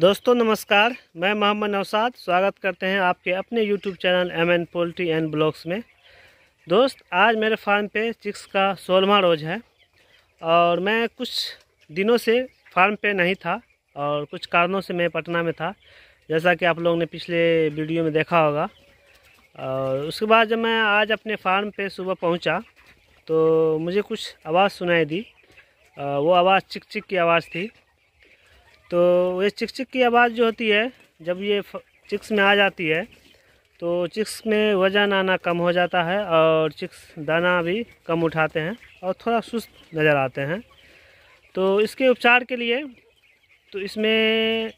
दोस्तों नमस्कार मैं मोहम्मद नवसाद स्वागत करते हैं आपके अपने YouTube channel M N poultry and blogs में दोस्त आज मेरे फार्म पे चिक्स का सोलहवा रोज है और मैं कुछ दिनों से फार्म पे नहीं था और कुछ कारणों से मैं पटना में था जैसा कि आप लोगों ने पिछले वीडियो में देखा होगा और उसके बाद जब मैं आज अपने फार्म पर सुबह पहुँचा तो मुझे कुछ आवाज़ सुनाई दी वो आवाज़ चिक चिक की आवाज़ थी तो ये चिक चिक की आवाज़ जो होती है जब ये चिक्स में आ जाती है तो चिक्स में वज़न आना कम हो जाता है और चिक्स दाना भी कम उठाते हैं और थोड़ा सुस्त नज़र आते हैं तो इसके उपचार के लिए तो इसमें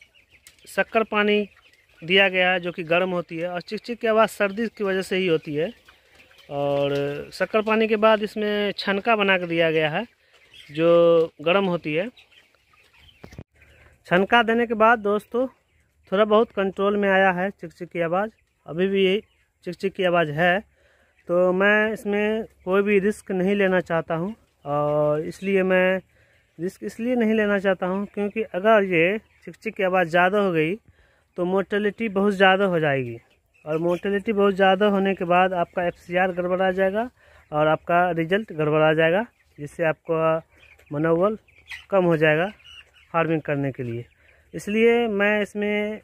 शक्कर पानी दिया गया है जो कि गर्म होती है और चिकचिक की आवाज़ सर्दी की वजह से ही होती है और शक्कर पानी के बाद इसमें छनका बना कर दिया गया है जो गर्म होती है छनका देने के बाद दोस्तों थोड़ा बहुत कंट्रोल में आया है चिकचिक की आवाज़ अभी भी ये चिकचिक की आवाज़ है तो मैं इसमें कोई भी रिस्क नहीं लेना चाहता हूँ और इसलिए मैं रिस्क इसलिए नहीं लेना चाहता हूँ क्योंकि अगर ये चिकचिक की आवाज़ ज़्यादा हो गई तो मोटेलिटी बहुत ज़्यादा हो जाएगी और मोटेलिटी बहुत ज़्यादा होने के बाद आपका एफ सी आर गड़बड़ा जाएगा और आपका रिजल्ट गड़बड़ा जाएगा जिससे आपका मनोबल कम हो जाएगा फार्मिंग करने के लिए इसलिए मैं इसमें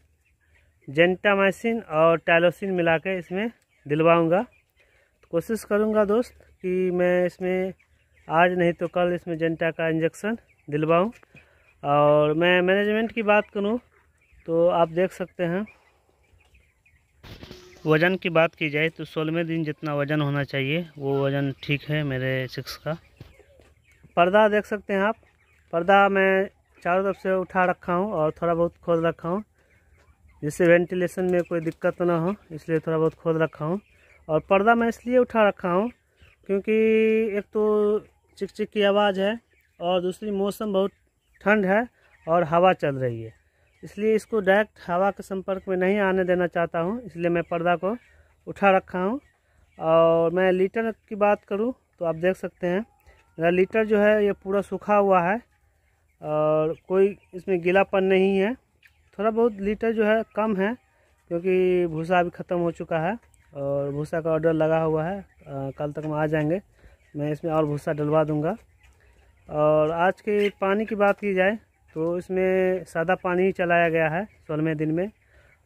जेंटामाइसिन और टैलोसिन मिला के इसमें दिलवाऊँगा तो कोशिश करूँगा दोस्त कि मैं इसमें आज नहीं तो कल इसमें जेंटा का इंजेक्शन दिलवाऊँ और मैं मैनेजमेंट की बात करूँ तो आप देख सकते हैं वज़न की बात की जाए तो सोलहवें दिन जितना वज़न होना चाहिए वो वज़न ठीक है मेरे सिक्स का पर्दा देख सकते हैं आप पर्दा मैं चारों तरफ से उठा रखा हूँ और थोड़ा बहुत खोद रखा हूँ जिससे वेंटिलेशन में कोई दिक्कत ना हो इसलिए थोड़ा बहुत खोद रखा हूँ और पर्दा मैं इसलिए उठा रखा हूँ क्योंकि एक तो चिकचिक की आवाज़ है और दूसरी मौसम बहुत ठंड है और हवा चल रही है इसलिए इसको डायरेक्ट हवा के संपर्क में नहीं आने देना चाहता हूँ इसलिए मैं पर्दा को उठा रखा हूँ और मैं लीटर की बात करूँ तो आप देख सकते हैं मेरा लीटर जो है ये पूरा सूखा हुआ है और कोई इसमें गीलापन नहीं है थोड़ा बहुत लीटर जो है कम है क्योंकि भूसा अभी ख़त्म हो चुका है और भूसा का ऑर्डर लगा हुआ है आ, कल तक हम आ जाएंगे मैं इसमें और भूसा डलवा दूँगा और आज के पानी की बात की जाए तो इसमें सादा पानी ही चलाया गया है सोलहवें दिन में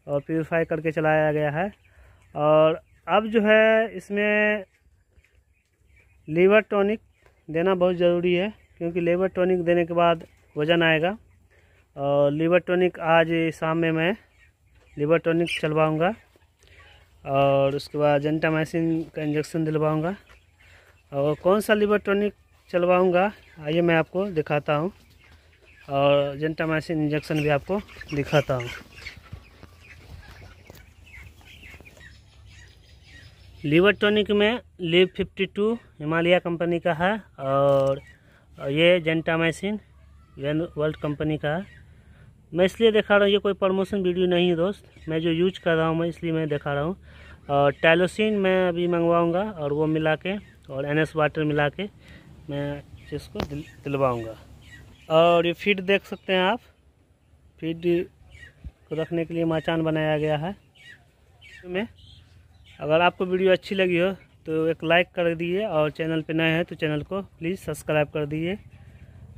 और प्योरीफाई करके चलाया गया है और अब जो है इसमें लीवर टॉनिक देना बहुत ज़रूरी है क्योंकि लेबर टॉनिक देने के बाद वजन आएगा और लीवर टॉनिक आज शाम में मैं लीवर टॉनिक चलवाऊँगा और उसके बाद जेंटामाइसिन का इंजेक्शन दिलवाऊँगा और कौन सा लीवर टॉनिक चलवाऊँगा आइए मैं आपको दिखाता हूँ और जेंटामाइसिन इंजेक्शन भी आपको दिखाता हूँ लीवर टॉनिक में लीव 52 हिमालय कंपनी का है और ये जेंटामाइसिन वैन वर्ल्ड कंपनी का है मैं इसलिए दिखा रहा हूँ ये कोई प्रमोशन वीडियो नहीं है दोस्त मैं जो यूज कर रहा हूँ मैं इसलिए मैं दिखा रहा हूँ और टैलोसिन मैं अभी मंगवाऊँगा और वो मिला के और एन वाटर मिला के मैं इसको दिल, दिलवाऊँगा और ये फीड देख सकते हैं आप फीड को रखने के लिए मचान बनाया गया है में अगर आपको वीडियो अच्छी लगी हो तो एक लाइक कर दीजिए और चैनल पर नए हैं तो चैनल को प्लीज़ सब्सक्राइब कर दीजिए